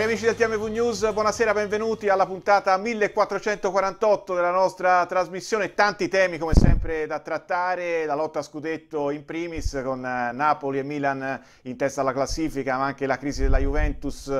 Cari amici del TMV News, buonasera, benvenuti alla puntata 1448 della nostra trasmissione. Tanti temi come sempre da trattare, la lotta a scudetto in primis con eh, Napoli e Milan in testa alla classifica, ma anche la crisi della Juventus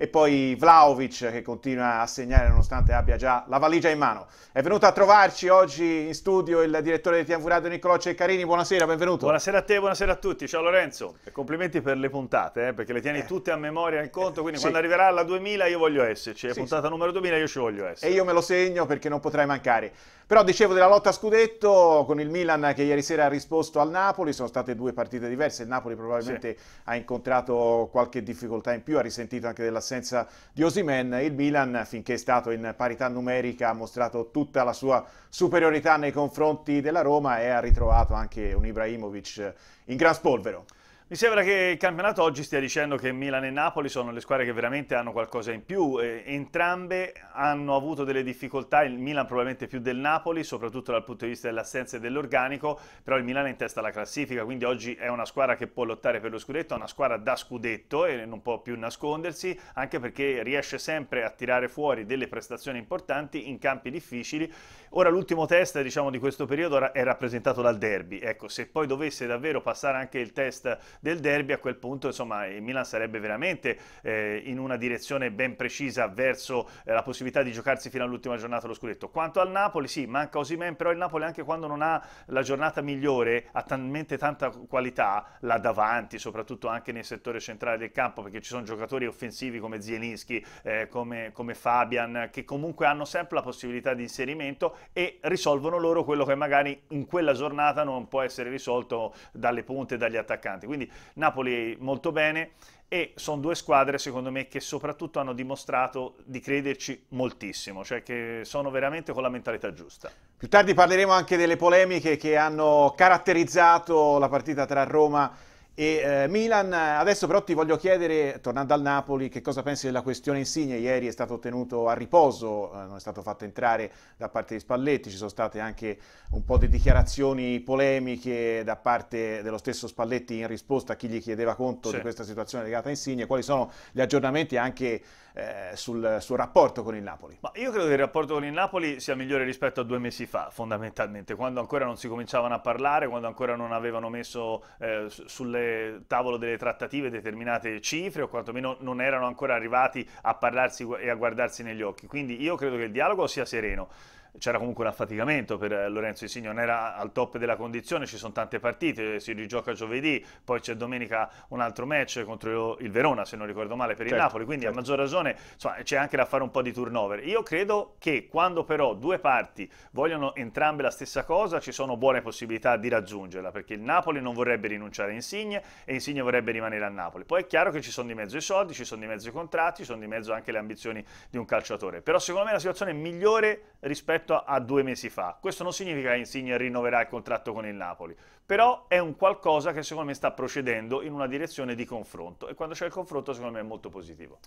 e poi Vlaovic che continua a segnare nonostante abbia già la valigia in mano. È venuto a trovarci oggi in studio il direttore di TMV Radio Niccolò Ceccarini, buonasera, benvenuto. Buonasera a te, buonasera a tutti, ciao Lorenzo e complimenti per le puntate eh, perché le tieni eh. tutte a memoria in conto, quindi sì. quando arriverà la 2000 io voglio esserci, è sì, puntata sì. numero 2000 io ci voglio essere. E io me lo segno perché non potrai mancare. Però dicevo della lotta a scudetto con il Milan che ieri sera ha risposto al Napoli, sono state due partite diverse, il Napoli probabilmente ha incontrato qualche difficoltà in più, ha risentito anche della l'assenza di Osimen, il Milan finché è stato in parità numerica ha mostrato tutta la sua superiorità nei confronti della Roma e ha ritrovato anche un Ibrahimovic in gran spolvero. Mi sembra che il campionato oggi stia dicendo che Milan e Napoli sono le squadre che veramente hanno qualcosa in più. entrambe hanno avuto delle difficoltà, il Milan probabilmente più del Napoli, soprattutto dal punto di vista dell'assenza e dell'organico, però il Milan è in testa alla classifica, quindi oggi è una squadra che può lottare per lo scudetto, è una squadra da scudetto e non può più nascondersi, anche perché riesce sempre a tirare fuori delle prestazioni importanti in campi difficili. Ora l'ultimo test diciamo, di questo periodo è rappresentato dal derby. Ecco, se poi dovesse davvero passare anche il test del derby, a quel punto insomma, il Milan sarebbe veramente eh, in una direzione ben precisa verso eh, la possibilità di giocarsi fino all'ultima giornata lo scudetto. Quanto al Napoli, sì, manca Osimen, però il Napoli anche quando non ha la giornata migliore, ha talmente tanta qualità là davanti, soprattutto anche nel settore centrale del campo, perché ci sono giocatori offensivi come Zielinski, eh, come, come Fabian, che comunque hanno sempre la possibilità di inserimento e risolvono loro quello che magari in quella giornata non può essere risolto dalle punte e dagli attaccanti. Quindi Napoli molto bene e sono due squadre secondo me che soprattutto hanno dimostrato di crederci moltissimo, cioè che sono veramente con la mentalità giusta. Più tardi parleremo anche delle polemiche che hanno caratterizzato la partita tra Roma e e eh, Milan, adesso però ti voglio chiedere, tornando al Napoli, che cosa pensi della questione Insigne? Ieri è stato tenuto a riposo, eh, non è stato fatto entrare da parte di Spalletti, ci sono state anche un po' di dichiarazioni polemiche da parte dello stesso Spalletti in risposta a chi gli chiedeva conto sì. di questa situazione legata a Insigne. Quali sono gli aggiornamenti anche eh, sul suo rapporto con il Napoli? Ma io credo che il rapporto con il Napoli sia migliore rispetto a due mesi fa, fondamentalmente, quando ancora non si cominciavano a parlare, quando ancora non avevano messo eh, sulle eh, tavolo delle trattative determinate cifre o quantomeno non erano ancora arrivati a parlarsi e a guardarsi negli occhi. Quindi io credo che il dialogo sia sereno c'era comunque un affaticamento per eh, Lorenzo Insigne, non era al top della condizione, ci sono tante partite, si rigioca giovedì, poi c'è domenica un altro match contro il Verona, se non ricordo male, per certo, il Napoli, quindi certo. a maggior ragione c'è anche da fare un po' di turnover. Io credo che quando però due parti vogliono entrambe la stessa cosa, ci sono buone possibilità di raggiungerla, perché il Napoli non vorrebbe rinunciare a Insigne e Insigne vorrebbe rimanere a Napoli. Poi è chiaro che ci sono di mezzo i soldi, ci sono di mezzo i contratti, ci sono di mezzo anche le ambizioni di un calciatore, però secondo me la situazione migliore rispetto rispetto a due mesi fa. Questo non significa che Insigne rinnoverà il contratto con il Napoli, però è un qualcosa che secondo me sta procedendo in una direzione di confronto e quando c'è il confronto secondo me è molto positivo.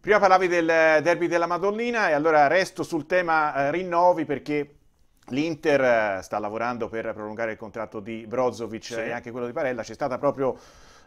Prima parlavi del eh, derby della Madonnina e allora resto sul tema eh, rinnovi perché l'Inter eh, sta lavorando per prolungare il contratto di Brozovic sì. e anche quello di Parella. C'è stata proprio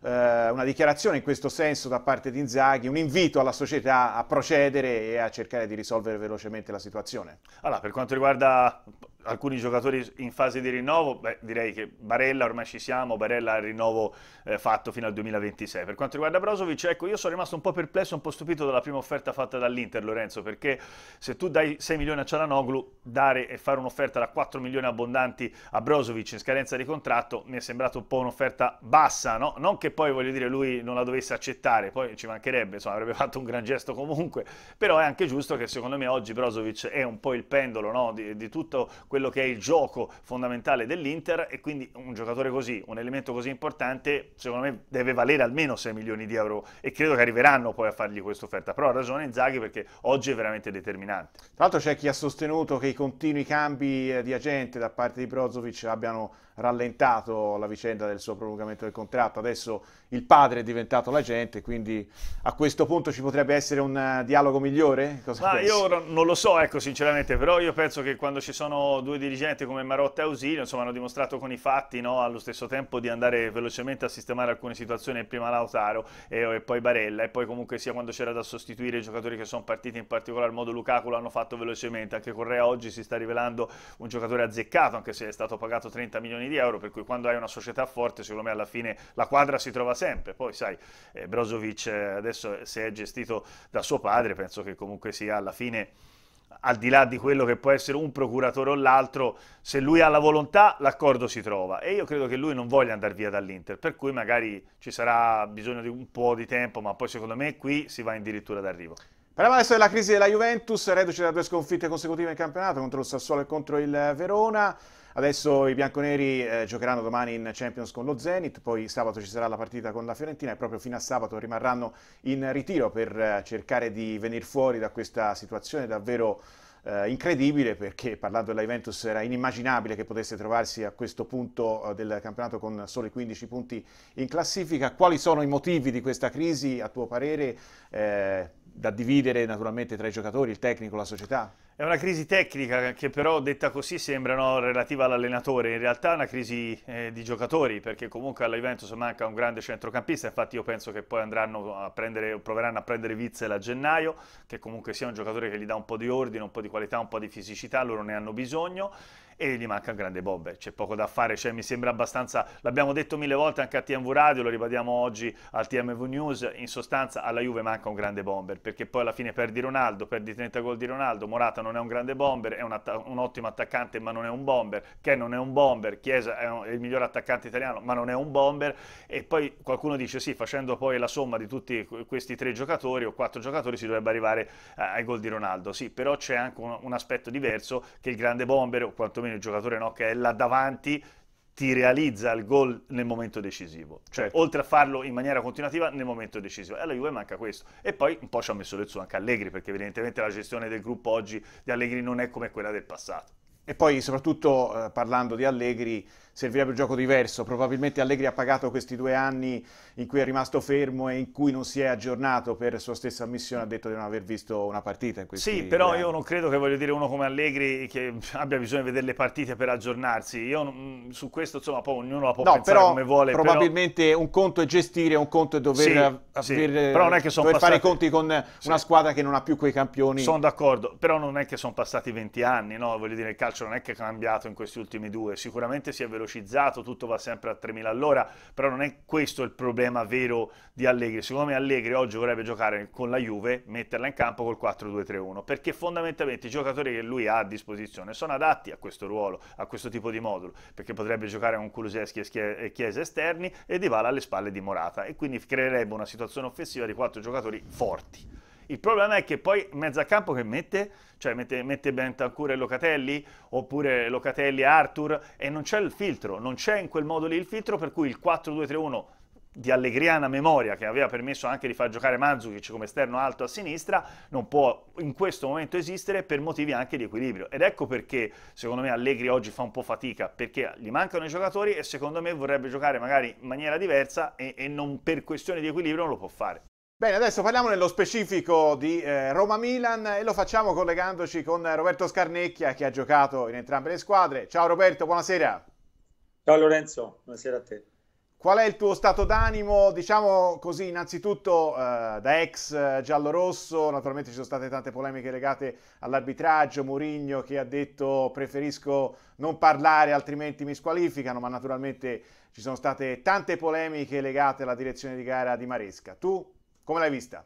eh, una dichiarazione in questo senso da parte di Inzaghi, un invito alla società a procedere e a cercare di risolvere velocemente la situazione? Allora, per quanto riguarda alcuni giocatori in fase di rinnovo, beh, direi che Barella ormai ci siamo, Barella ha il rinnovo eh, fatto fino al 2026. Per quanto riguarda Brozovic, ecco, io sono rimasto un po' perplesso, un po' stupito dalla prima offerta fatta dall'Inter, Lorenzo, perché se tu dai 6 milioni a Cialanoglu, dare e fare un'offerta da 4 milioni abbondanti a Brozovic in scadenza di contratto mi è sembrato un po' un'offerta bassa, no? Non che poi, voglio dire, lui non la dovesse accettare, poi ci mancherebbe, insomma, avrebbe fatto un gran gesto comunque, però è anche giusto che secondo me oggi Brozovic è un po' il pendolo, no? di, di tutto quello che è il gioco fondamentale dell'Inter e quindi un giocatore così, un elemento così importante, secondo me deve valere almeno 6 milioni di euro e credo che arriveranno poi a fargli questa offerta, però ha ragione Zaghi perché oggi è veramente determinante. Tra l'altro c'è chi ha sostenuto che i continui cambi eh, di agente da parte di Brozovic abbiano rallentato la vicenda del suo prolungamento del contratto. Adesso il padre è diventato l'agente, quindi a questo punto ci potrebbe essere un eh, dialogo migliore? Cosa Ma io non lo so, ecco, sinceramente, però io penso che quando ci sono due dirigenti come Marotta e Ausilio, insomma, hanno dimostrato con i fatti, no, allo stesso tempo, di andare velocemente a sistemare alcune situazioni, prima Lautaro e, e poi Barella, e poi comunque sia quando c'era da sostituire i giocatori che sono partiti, in particolar modo Lukaku, l'hanno fatto velocemente. Anche Correa oggi si sta rivelando un giocatore azzeccato, anche se è stato pagato 30 milioni di di euro, per cui quando hai una società forte, secondo me alla fine la quadra si trova sempre. Poi sai, eh, Brozovic eh, adesso eh, se è gestito da suo padre, penso che comunque sia alla fine al di là di quello che può essere un procuratore o l'altro, se lui ha la volontà l'accordo si trova e io credo che lui non voglia andare via dall'Inter, per cui magari ci sarà bisogno di un po' di tempo, ma poi secondo me qui si va addirittura d'arrivo. Parliamo adesso della crisi della Juventus, reduce da due sconfitte consecutive in campionato contro il Sassuolo e contro il Verona. Adesso i bianconeri eh, giocheranno domani in Champions con lo Zenit, poi sabato ci sarà la partita con la Fiorentina e proprio fino a sabato rimarranno in ritiro per eh, cercare di venire fuori da questa situazione davvero eh, incredibile perché parlando della Juventus era inimmaginabile che potesse trovarsi a questo punto eh, del campionato con soli 15 punti in classifica. Quali sono i motivi di questa crisi a tuo parere? Eh, da dividere naturalmente tra i giocatori, il tecnico, la società? È una crisi tecnica che però detta così sembra no, relativa all'allenatore, in realtà è una crisi eh, di giocatori perché comunque alla Juventus manca un grande centrocampista, infatti io penso che poi andranno a prendere, proveranno a prendere Witzel a gennaio, che comunque sia un giocatore che gli dà un po' di ordine, un po' di qualità, un po' di fisicità, loro ne hanno bisogno e gli manca un grande bomber. C'è poco da fare, cioè, mi sembra abbastanza, l'abbiamo detto mille volte anche a TMV Radio, lo ribadiamo oggi al TMV News, in sostanza alla Juve manca un grande bomber, perché poi alla fine perdi Ronaldo, perdi 30 gol di Ronaldo, Morata non è un grande bomber, è un, att un ottimo attaccante ma non è un bomber, Che non è un bomber, Chiesa è, un, è il miglior attaccante italiano ma non è un bomber e poi qualcuno dice sì, facendo poi la somma di tutti questi tre giocatori o quattro giocatori si dovrebbe arrivare eh, ai gol di Ronaldo, sì, però c'è anche un, un aspetto diverso che il grande bomber o quantomeno termine il giocatore no, che è là davanti, ti realizza il gol nel momento decisivo. Cioè, certo. oltre a farlo in maniera continuativa nel momento decisivo. E alla Juve manca questo. E poi un po' ci ha messo del anche Allegri, perché evidentemente la gestione del gruppo oggi di Allegri non è come quella del passato. E poi soprattutto eh, parlando di Allegri, servirebbe un gioco diverso. Probabilmente Allegri ha pagato questi due anni in cui è rimasto fermo e in cui non si è aggiornato per sua stessa missione, ha detto di non aver visto una partita. In sì, però io non credo che voglio dire uno come Allegri che abbia bisogno di vedere le partite per aggiornarsi. Io mm, su questo insomma poi ognuno la può no, pensare però, come vuole. Probabilmente però... un conto è gestire, un conto è dover, sì, aver, sì. Però non è che dover passati... fare i conti con una squadra che non ha più quei campioni. Sono d'accordo, però non è che sono passati 20 anni, no? voglio dire il calcio non è che è cambiato in questi ultimi due, sicuramente si è veloce velocizzato, tutto va sempre a 3.000 all'ora, però non è questo il problema vero di Allegri. Secondo me Allegri oggi vorrebbe giocare con la Juve, metterla in campo col 4-2-3-1, perché fondamentalmente i giocatori che lui ha a disposizione sono adatti a questo ruolo, a questo tipo di modulo, perché potrebbe giocare con Kuluseschi e Chiesa esterni e Dybala alle spalle di Morata e quindi creerebbe una situazione offensiva di quattro giocatori forti. Il problema è che poi mezzacampo che mette, cioè mette, mette Bentancur e Locatelli, oppure Locatelli e Arthur, e non c'è il filtro, non c'è in quel modo lì il filtro, per cui il 4-2-3-1 di allegriana memoria che aveva permesso anche di far giocare Mandzukic come esterno alto a sinistra non può in questo momento esistere per motivi anche di equilibrio ed ecco perché secondo me Allegri oggi fa un po' fatica perché gli mancano i giocatori e secondo me vorrebbe giocare magari in maniera diversa e, e non per questione di equilibrio non lo può fare Bene, adesso parliamo nello specifico di eh, Roma-Milan e lo facciamo collegandoci con Roberto Scarnecchia che ha giocato in entrambe le squadre. Ciao Roberto, buonasera. Ciao Lorenzo, buonasera a te. Qual è il tuo stato d'animo? Diciamo così, innanzitutto eh, da ex eh, giallorosso, naturalmente ci sono state tante polemiche legate all'arbitraggio, Mourinho che ha detto preferisco non parlare altrimenti mi squalificano, ma naturalmente ci sono state tante polemiche legate alla direzione di gara di Maresca. Tu come l'hai vista?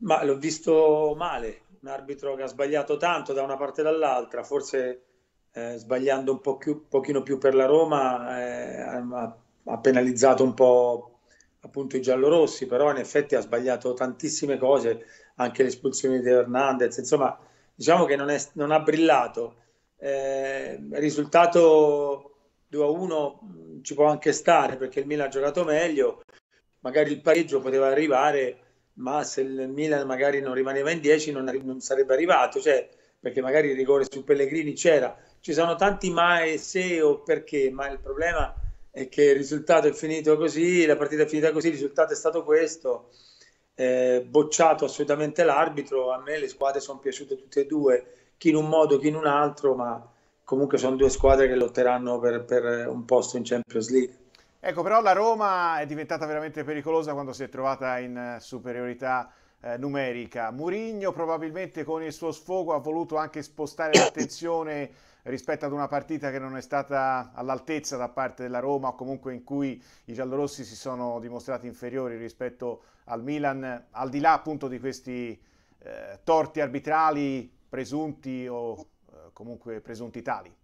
Ma l'ho visto male, un arbitro che ha sbagliato tanto da una parte e dall'altra, forse eh, sbagliando un po più, pochino più per la Roma eh, ha, ha, penalizzato un po' appunto i giallorossi, però in effetti ha sbagliato tantissime cose, anche l'espulsione di Hernandez, insomma diciamo che non, è, non ha brillato. Eh, risultato 2-1 mm, ci può anche stare perché il Milan ha giocato meglio, magari il pareggio poteva arrivare, ma se il Milan magari non rimaneva in 10 non, non sarebbe arrivato, cioè, perché magari il rigore su Pellegrini c'era. Ci sono tanti ma e se o perché, ma il problema è che il risultato è finito così, la partita è finita così, il risultato è stato questo. Eh, bocciato assolutamente l'arbitro, a me le squadre sono piaciute tutte e due, chi in un modo, chi in un altro, ma comunque sono due squadre che lotteranno per, per un posto in Champions League. Ecco, però la Roma è diventata veramente pericolosa quando si è trovata in eh, superiorità eh, numerica. Murigno probabilmente con il suo sfogo ha voluto anche spostare l'attenzione rispetto ad una partita che non è stata all'altezza da parte della Roma o comunque in cui i giallorossi si sono dimostrati inferiori rispetto al Milan, al di là appunto di questi eh, torti arbitrali presunti o eh, comunque presunti tali.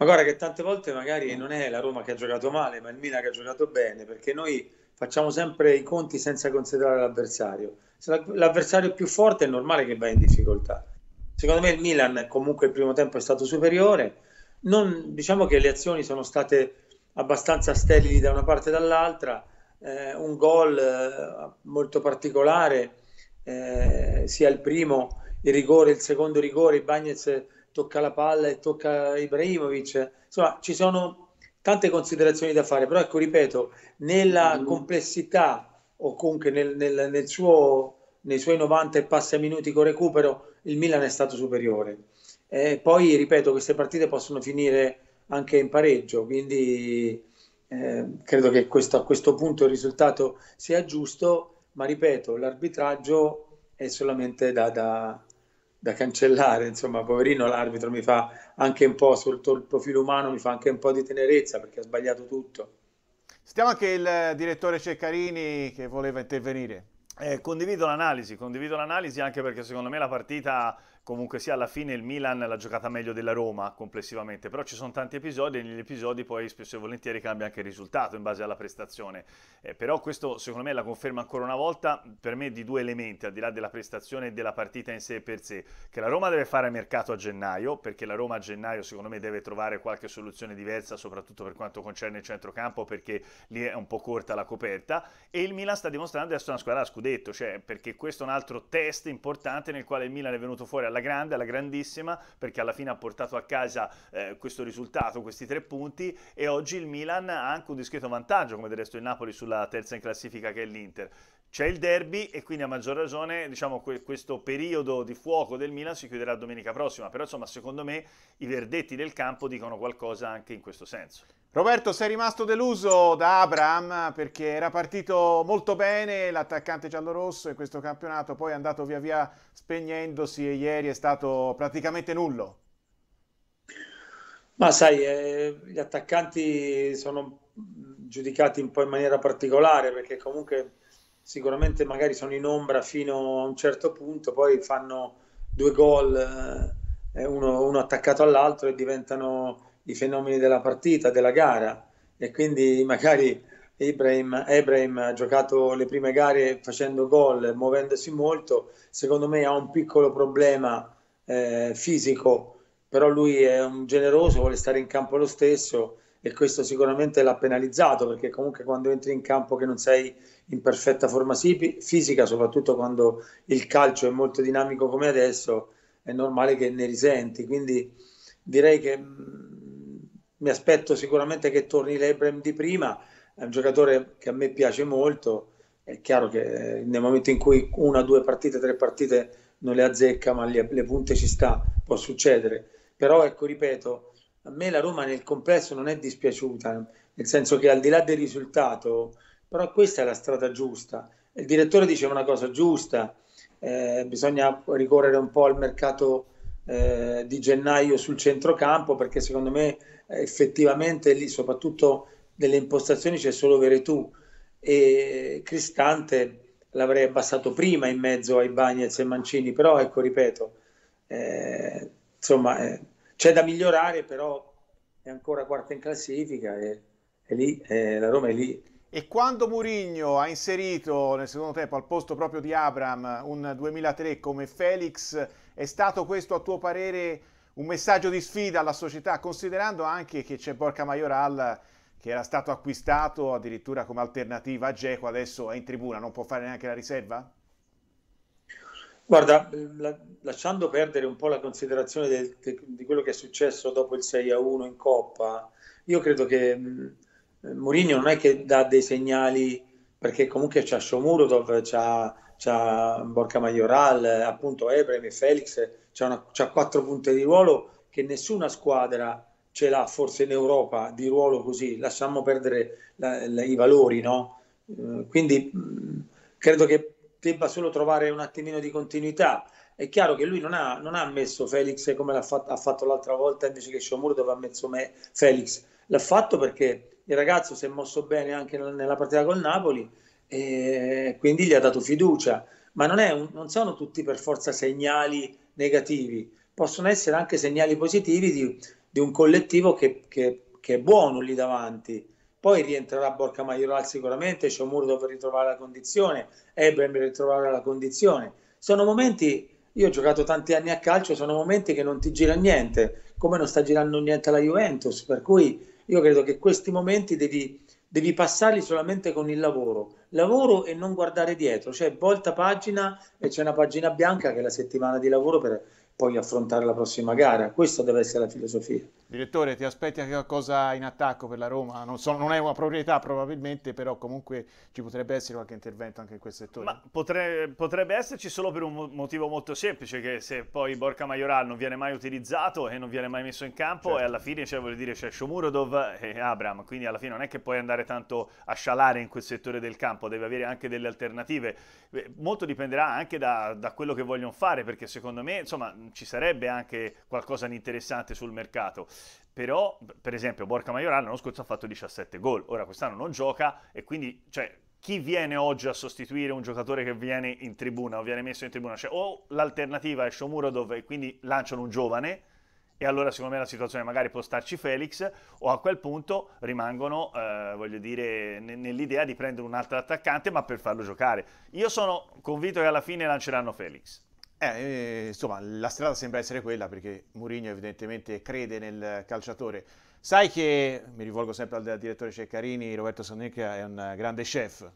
Ma guarda che tante volte magari non è la Roma che ha giocato male, ma il Milan che ha giocato bene, perché noi facciamo sempre i conti senza considerare l'avversario. Se l'avversario è più forte è normale che va in difficoltà. Secondo me il Milan comunque il primo tempo è stato superiore, non, diciamo che le azioni sono state abbastanza sterili da una parte e dall'altra, eh, un gol eh, molto particolare, eh, sia il primo, il rigore, il secondo rigore, Bagnets tocca la palla e tocca Ibrahimovic. Insomma, ci sono tante considerazioni da fare, però ecco, ripeto, nella mm-hmm. complessità o comunque nel, nel, nel suo, nei suoi 90 e passa minuti con recupero, il Milan è stato superiore. Eh, poi, ripeto, queste partite possono finire anche in pareggio, quindi eh, credo che questo, a questo punto il risultato sia giusto, ma ripeto, l'arbitraggio è solamente da, da da cancellare, insomma, poverino l'arbitro mi fa anche un po' sotto il profilo umano, mi fa anche un po' di tenerezza perché ha sbagliato tutto. Stiamo anche il direttore Ceccarini che voleva intervenire. Eh, condivido l'analisi, condivido l'analisi anche perché secondo me la partita comunque sia alla fine il Milan l'ha giocata meglio della Roma complessivamente, però ci sono tanti episodi e negli episodi poi spesso e volentieri cambia anche il risultato in base alla prestazione, eh, però questo secondo me la conferma ancora una volta per me di due elementi, al di là della prestazione e della partita in sé per sé, che la Roma deve fare mercato a gennaio, perché la Roma a gennaio secondo me deve trovare qualche soluzione diversa, soprattutto per quanto concerne il centrocampo, perché lì è un po' corta la coperta, e il Milan sta dimostrando di essere una squadra a detto, cioè, perché questo è un altro test importante nel quale il Milan è venuto fuori alla grande, alla grandissima, perché alla fine ha portato a casa eh, questo risultato, questi tre punti e oggi il Milan ha anche un discreto vantaggio, come del resto il Napoli sulla terza in classifica che è l'Inter. C'è il derby e quindi a maggior ragione diciamo, que- questo periodo di fuoco del Milan si chiuderà domenica prossima, però insomma secondo me i verdetti del campo dicono qualcosa anche in questo senso. Roberto, sei rimasto deluso da Abraham perché era partito molto bene l'attaccante giallorosso in questo campionato, poi è andato via via spegnendosi e ieri è stato praticamente nullo. Ma sai, eh, gli attaccanti sono giudicati un po' in maniera particolare perché comunque sicuramente magari sono in ombra fino a un certo punto, poi fanno due gol, eh, uno, uno attaccato all'altro e diventano i fenomeni della partita, della gara e quindi magari Ibrahim, Ibrahim ha giocato le prime gare facendo gol, muovendosi molto, secondo me ha un piccolo problema eh, fisico, però lui è un generoso, vuole stare in campo lo stesso e questo sicuramente l'ha penalizzato perché comunque quando entri in campo che non sei in perfetta forma fisica, soprattutto quando il calcio è molto dinamico come adesso, è normale che ne risenti. Quindi direi che mm, mi aspetto sicuramente che torni l'Ebrem di prima, è un giocatore che a me piace molto, è chiaro che eh, nel momento in cui una, due partite, tre partite non le azzecca, ma le, le punte ci sta, può succedere. Però ecco, ripeto, a me la Roma nel complesso non è dispiaciuta, nel senso che al di là del risultato, però questa è la strada giusta. Il direttore dice una cosa giusta, eh, bisogna ricorrere un po' al mercato eh, di gennaio sul centrocampo perché secondo me effettivamente lì, soprattutto nelle impostazioni, c'è solo Veretù e Cristante l'avrei abbassato prima in mezzo ai Bagnets e Mancini, però ecco, ripeto, eh, insomma, eh, c'è da migliorare, però è ancora quarta in classifica e, e lì, eh, la Roma è lì. E quando Murigno ha inserito nel secondo tempo al posto proprio di Abram un 2003 come Felix, è stato questo a tuo parere un messaggio di sfida alla società, considerando anche che c'è Borca Maioral che era stato acquistato addirittura come alternativa a Geco, adesso è in tribuna, non può fare neanche la riserva? Guarda, ehm, la, lasciando perdere un po' la considerazione del, de, di quello che è successo dopo il 6 a 1 in Coppa, io credo che mh, mm, eh, Mourinho non è che dà dei segnali, perché comunque c'è Shomurov, c'è Borca Maioral, appunto Ebrem e Felix, ha quattro punte di ruolo che nessuna squadra ce l'ha, forse in Europa, di ruolo così, lasciamo perdere la, la, i valori, no? Eh, quindi mm, credo che debba solo trovare un attimino di continuità. È chiaro che lui non ha, non ha messo Felix come l'ha fatto, ha fatto l'altra volta invece che Sciomuro dove ha messo me, Felix. L'ha fatto perché il ragazzo si è mosso bene anche nella partita col Napoli e quindi gli ha dato fiducia. Ma non, un, non sono tutti per forza segnali negativi, possono essere anche segnali positivi di, di un collettivo che, che, che, è buono lì davanti. Poi rientrerà Borca Maioral sicuramente, c'è un muro dove ritrovare la condizione, per ritrovare la condizione. Sono momenti, io ho giocato tanti anni a calcio, sono momenti che non ti gira niente, come non sta girando niente la Juventus, per cui io credo che questi momenti devi, devi passarli solamente con il lavoro. Lavoro e non guardare dietro, cioè volta pagina e c'è una pagina bianca che è la settimana di lavoro per, poi affrontare la prossima gara. Questa deve essere la filosofia. Direttore, ti aspetti anche qualcosa in attacco per la Roma? Non, so, non, è una proprietà probabilmente, però comunque ci potrebbe essere qualche intervento anche in quel settore. Ma potrebbe, potrebbe esserci solo per un motivo molto semplice, che se poi Borca Maioral non viene mai utilizzato e non viene mai messo in campo, certo. e alla fine cioè, vuol dire c'è Shomurodov e Abram, quindi alla fine non è che puoi andare tanto a scialare in quel settore del campo, devi avere anche delle alternative. Molto dipenderà anche da, da quello che vogliono fare, perché secondo me, insomma ci sarebbe anche qualcosa di interessante sul mercato. Però, per esempio, Borca Maioral l'anno scorso ha fatto 17 gol, ora quest'anno non gioca e quindi, cioè, chi viene oggi a sostituire un giocatore che viene in tribuna o viene messo in tribuna? Cioè, o l'alternativa è Shomurodov e quindi lanciano un giovane, e allora secondo me la situazione magari può starci Felix, o a quel punto rimangono, eh, voglio dire, n- nell'idea di prendere un altro attaccante ma per farlo giocare. Io sono convinto che alla fine lanceranno Felix. Eh, eh, insomma, la strada sembra essere quella perché Mourinho evidentemente crede nel calciatore. Sai che, mi rivolgo sempre al direttore Ceccarini, Roberto Sonica è un grande chef.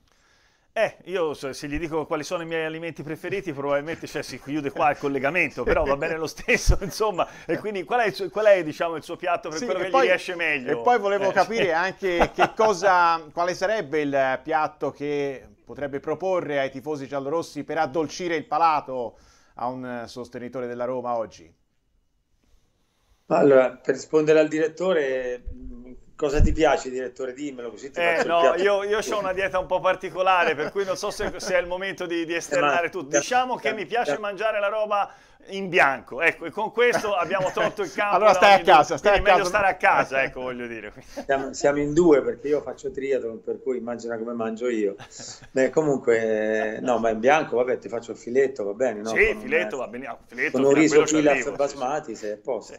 Eh, io se gli dico quali sono i miei alimenti preferiti, probabilmente cioè, si chiude qua il collegamento, però va bene lo stesso, insomma. E quindi qual è, il suo, qual è diciamo, il suo piatto per sì, quello che poi, gli riesce meglio? E poi volevo eh. capire sì. anche cosa, quale sarebbe il piatto che potrebbe proporre ai tifosi giallorossi per addolcire il palato a un eh, sostenitore della Roma oggi? Allora, per rispondere al direttore, Cosa ti piace, direttore? Dimmelo così ti eh, no, io, io ho una dieta un po' particolare, per cui non so se, se è il momento di, di eh, esternare tutto. Diciamo che mi piace mangiare la roba in bianco. Ecco, e con questo abbiamo tolto il campo. Allora stai a casa, stai a meglio casa. stare a casa, ecco, voglio dire. Siamo, siamo, in due perché io faccio triathlon, per cui immagina come mangio io. Beh, comunque, no, ma in bianco, vabbè, ti faccio il filetto, va bene, no? Sì, con filetto un, eh, va benissimo. Filetto, con un riso qui la basmati, sì, sì. se è posto. Sì.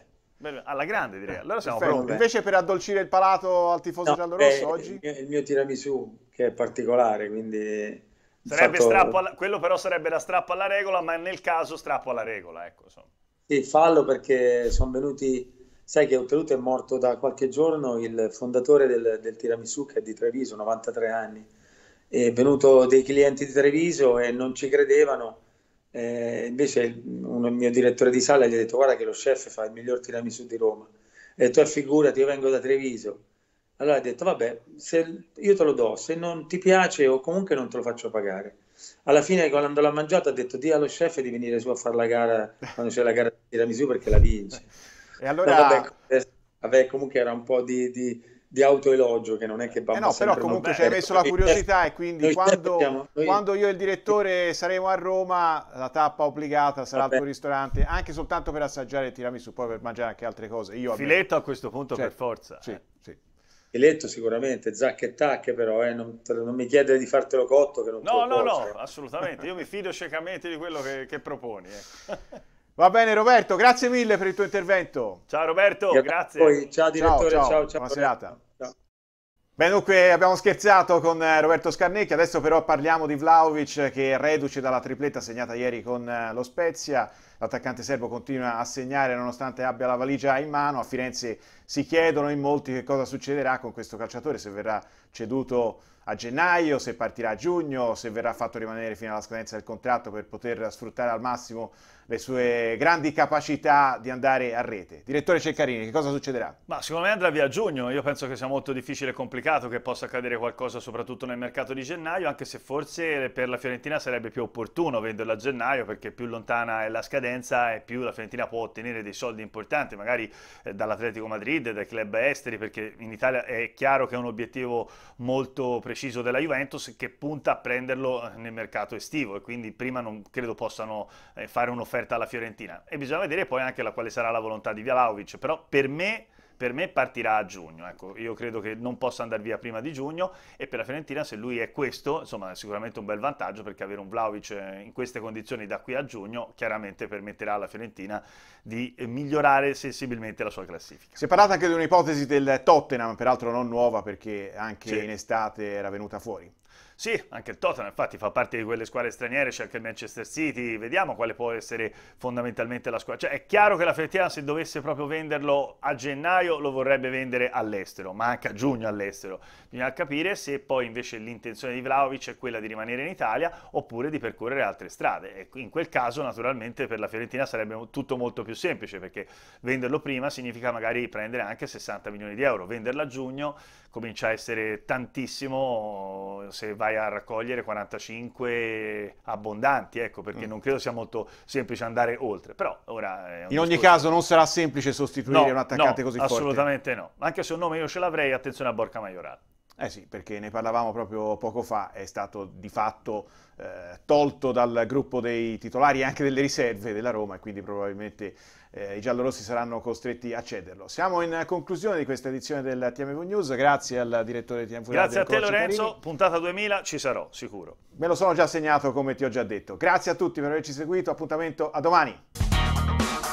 Alla grande direi. Allora siamo Perfetto. pronti. Invece per addolcire il palato al tifoso no, giallorosso eh, oggi? Il mio, il mio tiramisù che è particolare, quindi... Sarebbe fatto... strappo alla... Quello però sarebbe la strappa alla regola, ma nel caso strappo alla regola, ecco. Insomma. Sì, fallo perché sono venuti... Sai che oltretutto è morto da qualche giorno il fondatore del, del tiramisù che è di Treviso, 93 anni. È venuto dei clienti di Treviso e non ci credevano eh, invece un mio direttore di sala gli ha detto guarda che lo chef fa il miglior tiramisù di Roma. E tu eh, figurati, io vengo da Treviso. Allora ha detto vabbè, io te lo do, se non ti piace o comunque non te lo faccio pagare. Alla fine quando l'ha mangiato ha detto di allo chef di venire su a fare la gara quando c'è la gara di tiramisù perché la vince. e allora... No, vabbè, vabbè, comunque era un po' di, di di autoelogio che non è che bambino. eh no, però comunque ci hai messo la eh, curiosità e quindi quando, siamo, noi... quando, io e il direttore saremo a Roma la tappa obbligata sarà Vabbè. al tuo ristorante anche soltanto per assaggiare tirami su poi per mangiare anche altre cose io, filetto a questo punto certo. per forza sì, eh. sì. filetto sicuramente zacche e tacche però eh, non, non, mi chiedere di fartelo cotto che non no no posso. no assolutamente io mi fido ciecamente di quello che, che proponi eh. Va bene Roberto, grazie mille per il tuo intervento. Ciao Roberto, Io grazie. Poi, ciao direttore, ciao, ciao, ciao, ciao buona serata. Ciao. Beh, dunque abbiamo scherzato con eh, Roberto Scarnecchi, adesso però parliamo di Vlaovic che è reduce dalla tripletta segnata ieri con eh, lo Spezia. L'attaccante serbo continua a segnare nonostante abbia la valigia in mano. A Firenze si chiedono in molti che cosa succederà con questo calciatore, se verrà ceduto a gennaio, se partirà a giugno, se verrà fatto rimanere fino alla scadenza del contratto per poter sfruttare al massimo le sue grandi capacità di andare a rete. Direttore Ceccarini, che cosa succederà? Ma secondo me andrà via a giugno, io penso che sia molto difficile e complicato che possa accadere qualcosa soprattutto nel mercato di gennaio, anche se forse per la Fiorentina sarebbe più opportuno venderla a gennaio perché più lontana è la scadenza e più la Fiorentina può ottenere dei soldi importanti, magari eh, dall'Atletico Madrid, dai club esteri, perché in Italia è chiaro che è un obiettivo molto preciso della Juventus che punta a prenderlo nel mercato estivo e quindi prima non credo possano eh, fare un'offerta offerta alla Fiorentina e bisogna vedere poi anche la, quale sarà la volontà di Vlaovic, però per me, per me partirà a giugno, ecco, io credo che non possa andare via prima di giugno e per la Fiorentina se lui è questo, insomma è sicuramente un bel vantaggio perché avere un Vlaovic eh, in queste condizioni da qui a giugno chiaramente permetterà alla Fiorentina di eh, migliorare sensibilmente la sua classifica. Si è parlato anche di un'ipotesi del Tottenham, peraltro non nuova perché anche sì. in estate era venuta fuori. Sì, anche il Tottenham infatti fa parte di quelle squadre straniere, c'è anche il Manchester City, vediamo quale può essere fondamentalmente la squadra. Cioè è chiaro che la Fiorentina se dovesse proprio venderlo a gennaio lo vorrebbe vendere all'estero, ma anche a giugno all'estero. Bisogna capire se poi invece l'intenzione di Vlaovic è quella di rimanere in Italia oppure di percorrere altre strade. E in quel caso naturalmente per la Fiorentina sarebbe tutto molto più semplice perché venderlo prima significa magari prendere anche 60 milioni di euro, venderla a giugno comincia a essere tantissimo se vai a raccogliere 45 abbondanti, ecco, perché mm. non credo sia molto semplice andare oltre. Però ora... In ogni caso non sarà semplice sostituire no, un attaccante no, così assolutamente forte. assolutamente no. Anche se un nome io ce l'avrei, attenzione a Borca Maioral. Eh sì, perché ne parlavamo proprio poco fa, è stato di fatto eh, tolto dal gruppo dei titolari e anche delle riserve della Roma e quindi probabilmente eh, i giallorossi saranno costretti a cederlo. Siamo in conclusione di questa edizione del TMV News, grazie al direttore di TMV Grazie a te Lorenzo, Carini. puntata 2000 ci sarò, sicuro. Me lo sono già segnato come ti ho già detto. Grazie a tutti per averci seguito, appuntamento a domani.